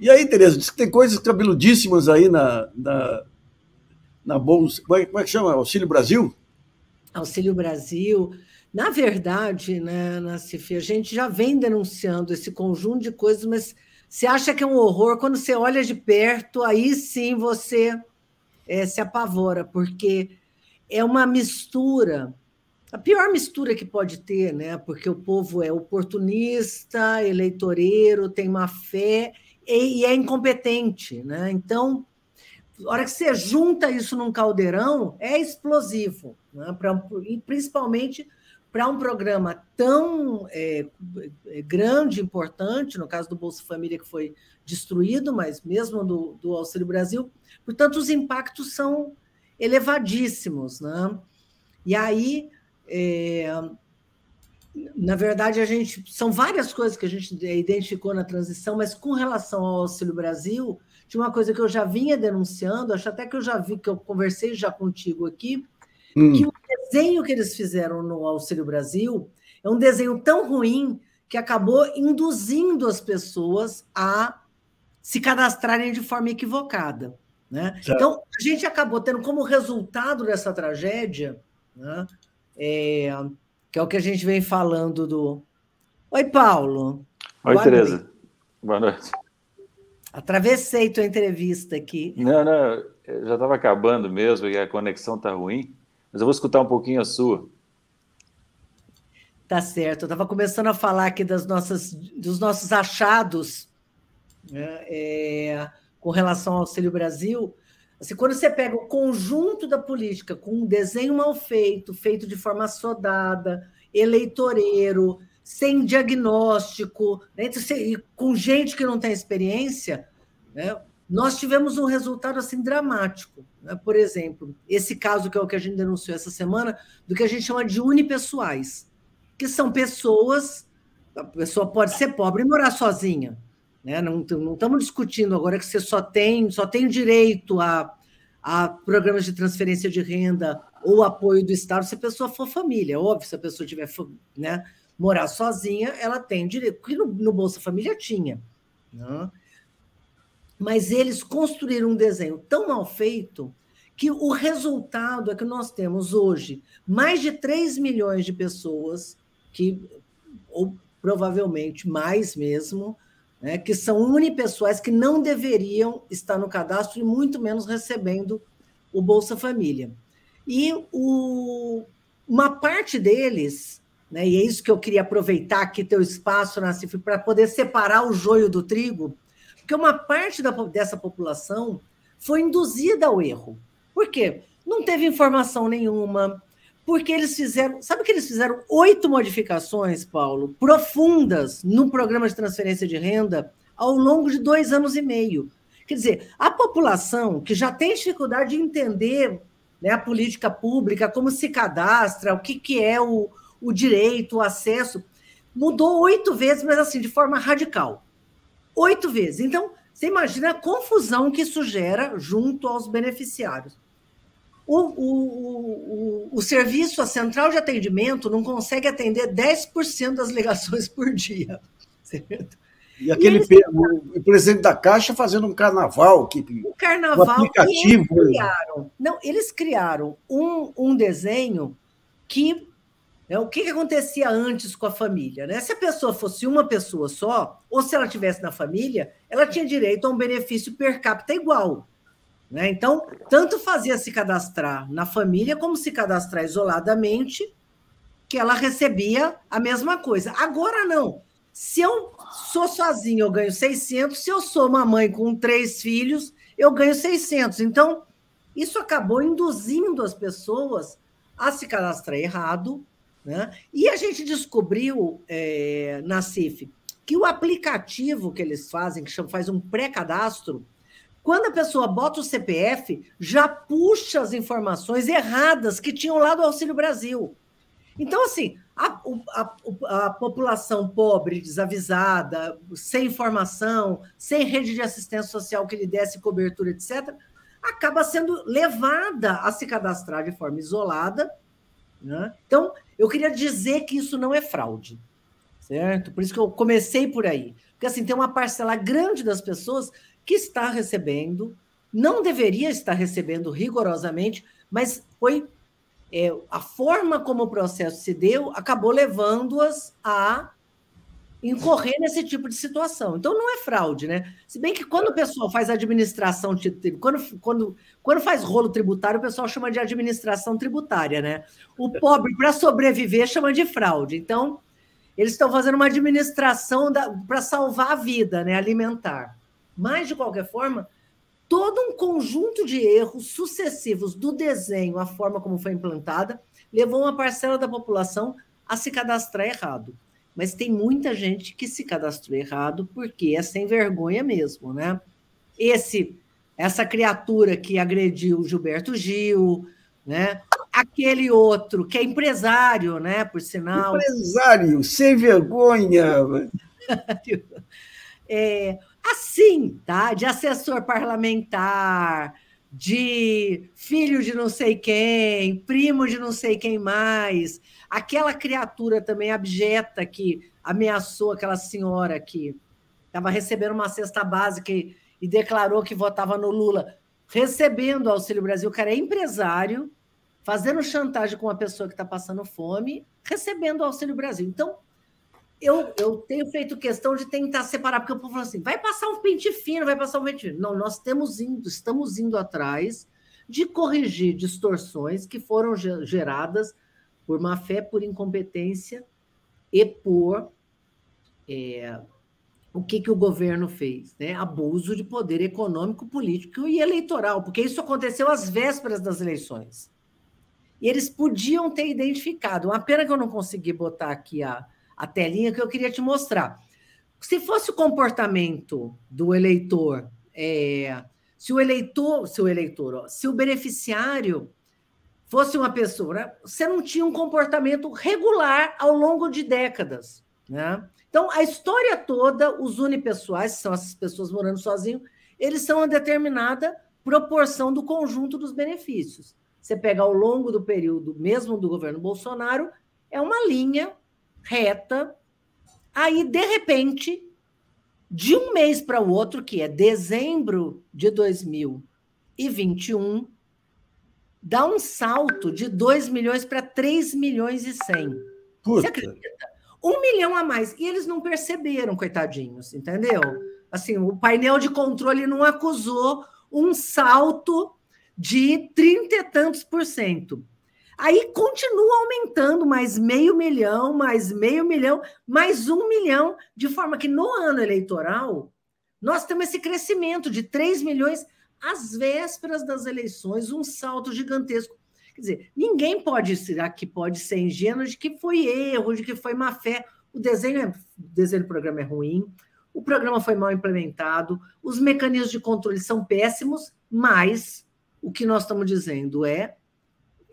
E aí, Tereza, diz que tem coisas cabeludíssimas aí na, na, na Bolsa. Como é, como é que chama? Auxílio Brasil? Auxílio Brasil. Na verdade, né, Nacife, a gente já vem denunciando esse conjunto de coisas, mas você acha que é um horror. Quando você olha de perto, aí sim você é, se apavora, porque é uma mistura a pior mistura que pode ter, né? Porque o povo é oportunista, eleitoreiro, tem má fé e, é incompetente, né? Então, a hora que você junta isso num caldeirão, é explosivo, né? Pra, principalmente para um programa tão é, é, grande, importante, no caso do Bolsa Família, que foi destruído, mas mesmo do, do Auxílio Brasil, portanto, os impactos são elevadíssimos, né? E aí é, na verdade, a gente são várias coisas que a gente é, identificou na transição, mas com relação ao Auxílio Brasil, tinha uma coisa que eu já vinha denunciando, acho até que eu já vi que eu conversei já contigo aqui, hum. que o desenho que eles fizeram no Auxílio Brasil é um desenho tão ruim que acabou induzindo as pessoas a se cadastrarem de forma equivocada. Né? Então, a gente acabou tendo como resultado dessa tragédia né, é, que é o que a gente vem falando do. Oi, Paulo. Oi, Boa Tereza. Noite. Boa noite. Atravessei tua entrevista aqui. Não, não, já estava acabando mesmo e a conexão está ruim, mas eu vou escutar um pouquinho a sua. Tá certo. Eu estava começando a falar aqui das nossas, dos nossos achados né, é, com relação ao Auxílio Brasil, Assim, quando você pega o conjunto da política com um desenho mal feito, feito de forma sodada, eleitoreiro, sem diagnóstico, né, então com gente que não tem experiência, né, nós tivemos um resultado assim dramático. Né? Por exemplo, esse caso que é o que a gente denunciou essa semana, do que a gente chama de unipessoais, que são pessoas, a pessoa pode ser pobre e morar sozinha, né? Não, não estamos discutindo agora que você só tem, só tem direito a, a programas de transferência de renda ou apoio do Estado se a pessoa for família. Óbvio, se a pessoa tiver né, morar sozinha, ela tem direito, que no, no, Bolsa Família tinha. Né? Mas eles construíram um desenho tão mal feito que o resultado é que nós temos hoje mais de 3 milhões de pessoas que, ou provavelmente mais mesmo, né, que são unipessoais que não deveriam estar no cadastro e muito menos recebendo o Bolsa Família. E o, uma parte deles, né, e é isso que eu queria aproveitar aqui teu espaço, Nassif, para poder separar o joio do trigo, porque uma parte da, dessa população foi induzida ao erro. Por quê? Não teve informação nenhuma, porque eles fizeram. Sabe que eles fizeram oito modificações, Paulo, profundas no programa de transferência de renda ao longo de dois anos e meio. Quer dizer, a população que já tem dificuldade de entender né, a política pública, como se cadastra, o que, que é o, o direito, o acesso, mudou oito vezes, mas assim, de forma radical. Oito vezes. Então, você imagina a confusão que isso gera junto aos beneficiários. O, o, o serviço, a central de atendimento, não consegue atender 10% das ligações por dia. E aquele e eles... o presidente da Caixa fazendo um carnaval. Que, o carnaval um aplicativo. Eles né? criaram, não, eles criaram um, um desenho que. Né, o que, que, acontecia antes com a família? Né? Se a pessoa fosse uma pessoa só, ou se ela tivesse na família, ela tinha direito a um benefício per capita igual. Né? Então, tanto fazia se cadastrar na família como se cadastrar isoladamente, que ela recebia a mesma coisa. Agora não. Se eu sou sozinho, eu ganho 600. Se eu sou uma mãe com três filhos, eu ganho 600. Então, isso acabou induzindo as pessoas a se cadastrar errado. Né? E a gente descobriu é, na CIF que o aplicativo que eles fazem, que chama, faz um pré-cadastro, quando a pessoa bota o CPF, já puxa as informações erradas que tinham lá do Auxílio Brasil. Então, assim, a, a, a, população pobre, desavisada, sem informação, sem rede de assistência social que lhe desse cobertura, etc., acaba sendo levada a se cadastrar de forma isolada. Né? Então, eu queria dizer que isso não é fraude, certo? Por isso que eu comecei por aí. Porque, assim, tem uma parcela grande das pessoas que está recebendo, não deveria estar recebendo rigorosamente, mas foi é, a forma como o processo se deu acabou levando-as a incorrer nesse tipo de situação. Então não é fraude, né? Se bem que quando o pessoal faz administração, quando, quando, quando faz rolo tributário, o pessoal chama de administração tributária, né? O pobre, para sobreviver, chama de fraude. Então, eles estão fazendo uma administração para salvar a vida, né? Alimentar. Mas, de qualquer forma, todo um conjunto de erros sucessivos do desenho, a forma como foi implantada, levou uma parcela da população a se cadastrar errado. Mas tem muita gente que se cadastrou errado porque é sem vergonha mesmo, né? Esse, essa criatura que agrediu Gilberto Gil, né? Aquele outro que é empresário, né? Por sinal. Empresário, sem vergonha. é, assim, tá? De assessor parlamentar, de filho de não sei quem, primo de não sei quem mais, aquela criatura também abjeta que ameaçou aquela senhora que estava recebendo uma cesta básica e, e declarou que votava no Lula, recebendo o Auxílio Brasil, o cara é empresário, fazendo chantagem com uma pessoa que está passando fome, recebendo o Auxílio Brasil. Então, eu, eu tenho feito questão de tentar separar, porque o povo fala assim: vai passar um pente fino, vai passar um pente fino. Não, nós temos indo, estamos indo atrás de corrigir distorções que foram geradas por má fé, por incompetência e por é, o que, que o governo fez, né? Abuso de poder econômico, político e eleitoral, porque isso aconteceu às vésperas das eleições. E eles podiam ter identificado. Uma pena que eu não consegui botar aqui a, a telinha que eu queria te mostrar. Se fosse o comportamento do eleitor, é, se o eleitor, se o eleitor, ó, se o beneficiário fosse uma pessoa, né, você não tinha um comportamento regular ao longo de décadas, né? Então, a história toda, os unipessoais, são essas pessoas morando sozinho, eles são uma determinada proporção do conjunto dos benefícios. Você pega ao longo do período mesmo do governo Bolsonaro, é uma linha reta. Aí, de repente, de um mês para o outro, que é dezembro de 2021, dá um salto de 2 milhões para 3 milhões e 100. Puta. Você acredita? Um milhão a mais. E eles não perceberam, coitadinhos, entendeu? Assim, o painel de controle não acusou um salto de 30 e tantos por cento. Aí continua aumentando mais meio milhão, mais meio milhão, mais um milhão, de forma que no ano eleitoral nós temos esse crescimento de 3 milhões às vésperas das eleições, um salto gigantesco. Quer dizer, ninguém pode ser aqui, pode ser ingênuo de que foi erro, de que foi má fé. O desenho, é, o desenho do programa é ruim, o programa foi mal implementado, os mecanismos de controle são péssimos, mas o que nós estamos dizendo é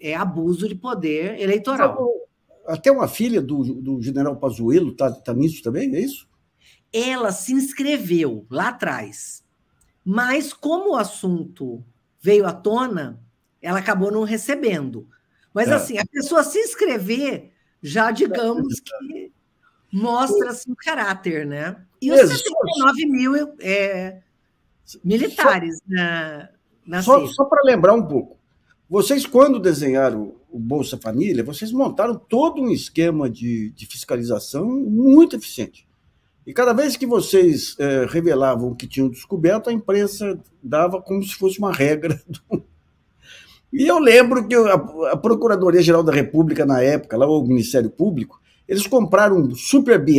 é abuso de poder eleitoral. Até uma filha do, do general Pazuello está tá nisso também, é isso? Ela se inscreveu lá atrás, mas como o assunto veio à tona, ela acabou não recebendo. Mas é. assim, a pessoa se inscrever, já digamos é. que mostra assim, o caráter, né? E os 69 mil é, militares só, na, na Só, só para lembrar um pouco, vocês, quando desenharam o Bolsa Família, vocês montaram todo um esquema de, de fiscalização muito eficiente. E cada vez que vocês é, revelavam o que tinham descoberto, a imprensa dava como se fosse uma regra. Do... E eu lembro que a, a Procuradoria-Geral da República, na época, lá o Ministério Público, eles compraram um Super BI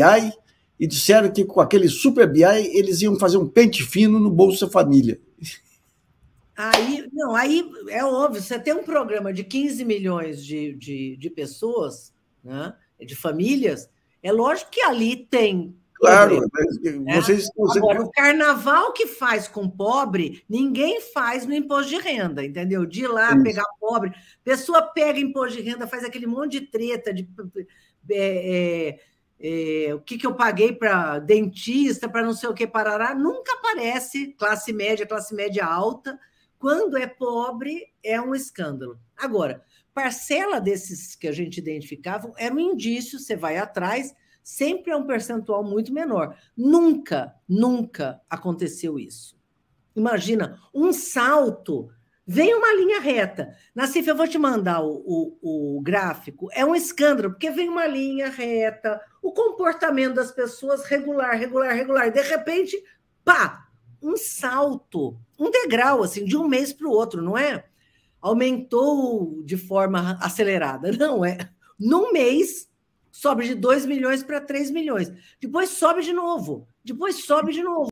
e disseram que com aquele Super BI eles iam fazer um pente fino no Bolsa Família. Aí, não, aí é óbvio, você tem um programa de 15 milhões de, de, de pessoas, né, de famílias, é lógico que ali tem. Claro, né? vocês, vocês... Agora, o carnaval que faz com pobre, ninguém faz no imposto de renda, entendeu? De ir lá Isso. pegar pobre, pessoa pega imposto de renda, faz aquele monte de treta de. É, é, é, o que, que eu paguei para dentista, para não sei o que, parará, nunca aparece classe média, classe média alta, quando é pobre, é um escândalo. Agora, parcela desses que a gente identificava era um indício, você vai atrás, sempre é um percentual muito menor. Nunca, nunca aconteceu isso. Imagina, um salto, vem uma linha reta. Nassif, eu vou te mandar o, o, o gráfico. É um escândalo, porque vem uma linha reta, o comportamento das pessoas regular, regular, regular. De repente, pá, um salto, um degrau, assim, de um mês para o outro, não é? Aumentou de forma acelerada, não é? Num mês, sobe de 2 milhões para 3 milhões, depois sobe de novo, depois sobe de novo.